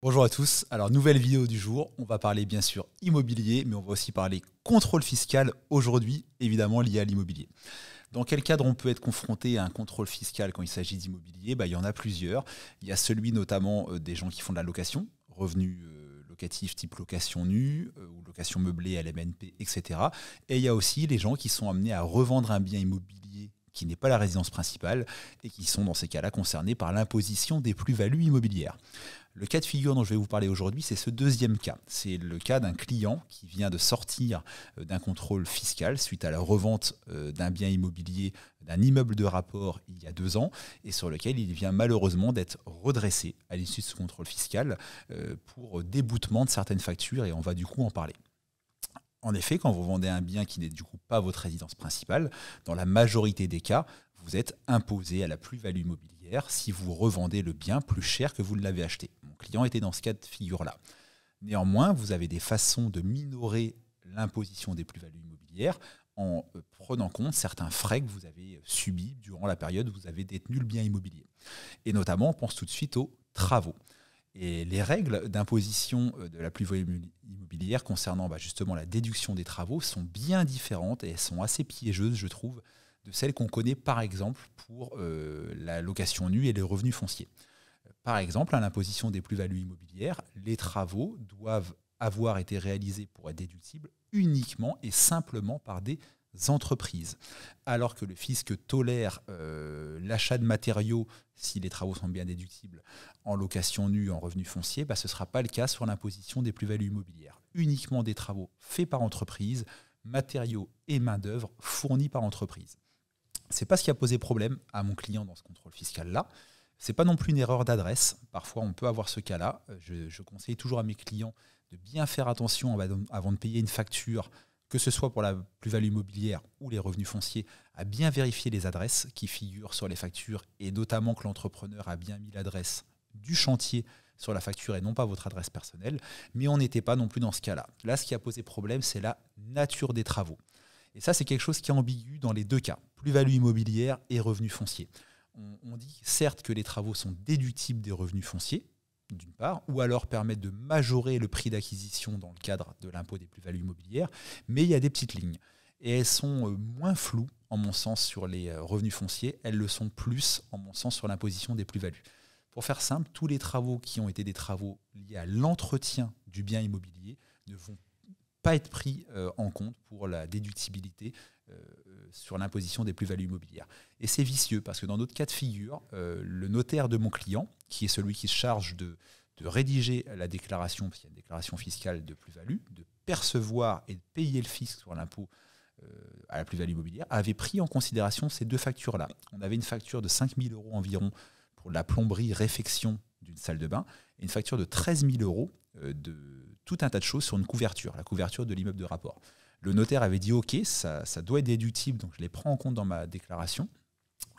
Bonjour à tous, alors nouvelle vidéo du jour, on va parler bien sûr immobilier, mais on va aussi parler contrôle fiscal aujourd'hui, évidemment lié à l'immobilier. Dans quel cadre on peut être confronté à un contrôle fiscal quand il s'agit d'immobilier bah, Il y en a plusieurs. Il y a celui notamment euh, des gens qui font de la location, revenus euh, locatifs type location nue euh, ou location meublée à l'MNP, etc. Et il y a aussi les gens qui sont amenés à revendre un bien immobilier qui n'est pas la résidence principale et qui sont dans ces cas-là concernés par l'imposition des plus-values immobilières. Le cas de figure dont je vais vous parler aujourd'hui, c'est ce deuxième cas. C'est le cas d'un client qui vient de sortir euh, d'un contrôle fiscal suite à la revente euh, d'un bien immobilier, d'un immeuble de rapport il y a deux ans, et sur lequel il vient malheureusement d'être redressé à l'issue de ce contrôle fiscal euh, pour déboutement de certaines factures, et on va du coup en parler. En effet, quand vous vendez un bien qui n'est du coup pas votre résidence principale, dans la majorité des cas, vous êtes imposé à la plus-value immobilière si vous revendez le bien plus cher que vous ne l'avez acheté. Mon client était dans ce cas de figure-là. Néanmoins, vous avez des façons de minorer l'imposition des plus-values immobilières en euh, prenant compte certains frais que vous avez euh, subis durant la période où vous avez détenu le bien immobilier. Et notamment, on pense tout de suite aux travaux. Et les règles d'imposition euh, de la plus-value immobilière concernant bah, justement la déduction des travaux sont bien différentes et elles sont assez piégeuses, je trouve, de celles qu'on connaît par exemple pour euh, la location nue et les revenus fonciers. Par exemple, à l'imposition des plus-values immobilières, les travaux doivent avoir été réalisés pour être déductibles uniquement et simplement par des entreprises, alors que le fisc tolère euh, l'achat de matériaux, si les travaux sont bien déductibles, en location nue, en revenu foncier, bah, ce ne sera pas le cas sur l'imposition des plus-values immobilières. Uniquement des travaux faits par entreprise, matériaux et main-d'œuvre fournis par entreprise. Ce n'est pas ce qui a posé problème à mon client dans ce contrôle fiscal-là. n'est pas non plus une erreur d'adresse. Parfois, on peut avoir ce cas-là. Euh, je, je, conseille toujours à mes clients de bien faire attention avant de payer une facture que ce soit pour la plus-value immobilière ou les revenus fonciers, à bien vérifier les adresses qui figurent sur les factures et notamment que l'entrepreneur a bien mis l'adresse du chantier sur la facture et non pas votre adresse personnelle. Mais on n'était pas non plus dans ce cas-là. Là, ce qui a posé problème, c'est la nature des travaux. Et ça, c'est quelque chose qui est ambigu dans les deux cas, plus-value immobilière et revenus fonciers. On, on dit certes que les travaux sont déductibles des revenus fonciers, d'une part, ou alors permettre de majorer le prix d'acquisition dans le cadre de l'impôt des plus-values immobilières, mais il y a des petites lignes. Et elles sont euh, moins floues, en mon sens, sur les euh, revenus fonciers, elles le sont plus, en mon sens, sur l'imposition des plus-values. Pour faire simple, tous les travaux qui ont été des travaux liés à l'entretien du bien immobilier ne vont pas être pris euh, en compte pour la déductibilité euh, euh, sur l'imposition des plus-values immobilières. Et c'est vicieux parce que dans notre cas de figure, le notaire de mon client, qui est celui qui se charge de, de rédiger la déclaration, parce qu'il y a une déclaration fiscale de plus-value, de percevoir et de payer le fisc sur l'impôt à la plus-value immobilière, avait pris en considération ces deux factures-là. On avait une facture de 5 000 euros environ pour la plomberie réfection d'une salle de bain et une facture de 13 000 euros de tout un tas de choses sur une couverture, la couverture de l'immeuble de rapport. Le notaire avait dit OK, ça, doit être déductible, donc je les prends en compte dans ma déclaration.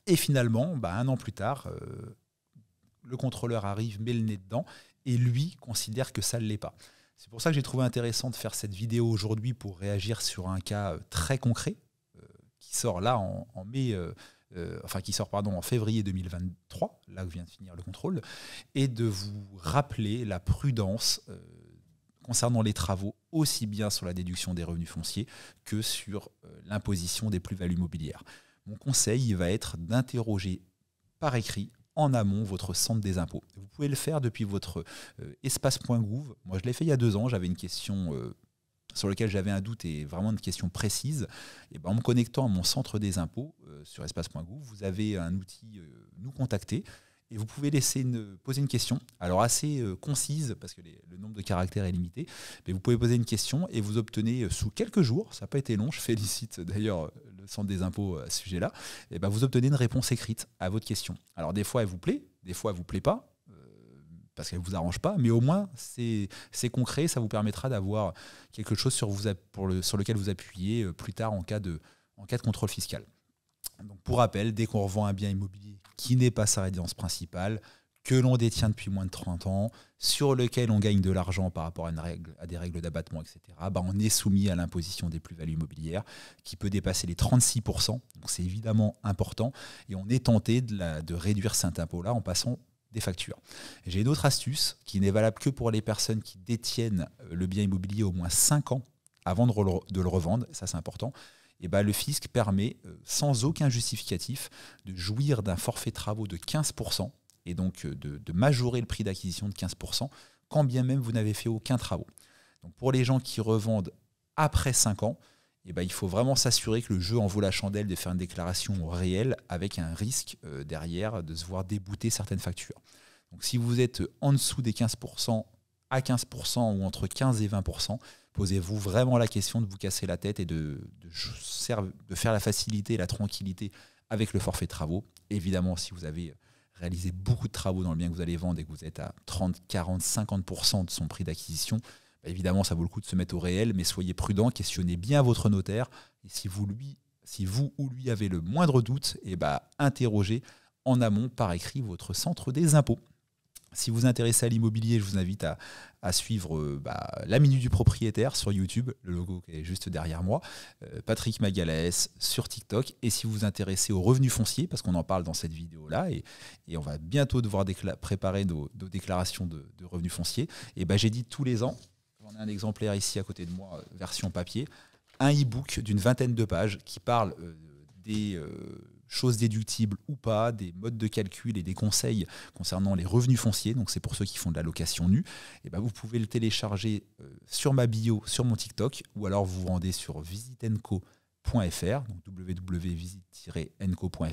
Et finalement, bah, un an plus tard, euh, le contrôleur arrive, met le nez dedans, et lui considère que ça ne l'est pas. C'est pour ça que j'ai trouvé intéressant de faire cette vidéo aujourd'hui pour réagir sur un cas euh, très concret euh, qui sort là en, mai, enfin qui sort pardon en février 2023, là où vient de finir le contrôle, et de vous rappeler la prudence concernant les travaux, aussi bien sur la déduction des revenus fonciers que sur euh, l'imposition des plus-values mobilières. Mon conseil va être d'interroger par écrit en amont votre centre des impôts. Vous pouvez le faire depuis votre euh, espace.gouv. Moi, je l'ai fait il y a deux ans. J'avais une question euh, sur laquelle j'avais un doute et vraiment une question précise. Et ben, en me connectant à mon centre des impôts sur espace.gouv, vous avez un outil Nous contacter et vous pouvez laisser poser une question, alors assez euh, concise parce que le nombre de caractères est limité, mais vous pouvez poser une question et vous obtenez euh, sous quelques jours, ça n'a pas été long, je félicite euh, d'ailleurs le Centre des impôts à ce sujet-là, et eh ben vous obtenez une réponse écrite à votre question. Alors des fois elle vous plaît, des fois elle ne vous plaît pas, parce qu'elle ne vous arrange pas, mais au moins c'est concret, ça vous permettra d'avoir quelque chose sur, lequel vous appuyez plus tard en cas de, en cas de contrôle fiscal. Donc pour rappel, dès qu'on revend un bien immobilier qui n'est pas sa résidence principale, que l'on détient depuis moins de 30 ans, sur lequel on gagne de l'argent par rapport à, une règle, à des règles d'abattement, etc., bah, on est soumis à l'imposition des plus-values immobilières qui peut dépasser les 36%. Donc c'est évidemment important et on est tenté de, de réduire cet impôt-là en passant des factures. J'ai une autre astuce qui n'est valable que pour les personnes qui détiennent le bien immobilier au moins 5 ans avant de, le revendre, ça c'est important, eh ben, le fisc permet, euh, sans aucun justificatif, de jouir d'un forfait travaux de 15%, et donc euh, de, majorer le prix d'acquisition de 15%, quand bien même vous n'avez fait aucun travaux. Donc pour les gens qui revendent après 5 ans, eh ben, il faut vraiment s'assurer que le jeu en vaut la chandelle de faire une déclaration réelle avec un risque euh, derrière de se voir débouter certaines factures. Donc si vous êtes en dessous des 15%, à 15% ou entre 15 et 20%, Posez-vous vraiment la question de vous casser la tête et de, faire la facilité et la tranquillité avec le forfait travaux. Évidemment, si vous avez réalisé beaucoup de travaux dans le bien que vous allez vendre et que vous êtes à 30, 40, 50% de son prix d'acquisition, bah, évidemment, ça vaut le coup de se mettre au réel, mais soyez prudent, questionnez bien votre notaire. Et si vous, lui, si vous ou lui avez le moindre doute, et eh bah, interrogez en amont par écrit votre centre des impôts. Si vous vous intéressez à l'immobilier, je vous invite à, suivre euh, bah, la Minute du Propriétaire sur YouTube, le logo qui est juste derrière moi, euh, Patrick Magalès sur TikTok, et si vous vous intéressez aux revenus fonciers, parce qu'on en parle dans cette vidéo-là, et, on va bientôt devoir préparer nos, déclarations de, revenus fonciers, et eh bah, j'ai dit tous les ans, j'en ai un exemplaire ici à côté de moi, euh, version papier, un e-book d'une vingtaine de pages qui parle des choses déductibles ou pas, des modes de calcul et des conseils concernant les revenus fonciers, donc c'est pour ceux qui font de la location nue, et eh ben vous pouvez le télécharger euh, sur ma bio, sur mon TikTok, ou alors vous vous rendez sur visitenco.fr, donc www.visite-enco.fr,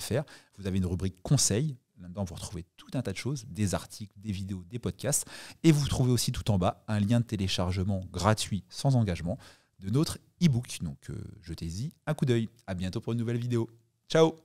vous avez une rubrique conseils, là-dedans vous retrouvez tout un tas de choses, des articles, des vidéos, des podcasts, et vous trouvez aussi tout en bas un lien de téléchargement gratuit, sans engagement, de notre e-book, donc je euh, jetez-y un coup d'œil, à bientôt pour une nouvelle vidéo. Ciao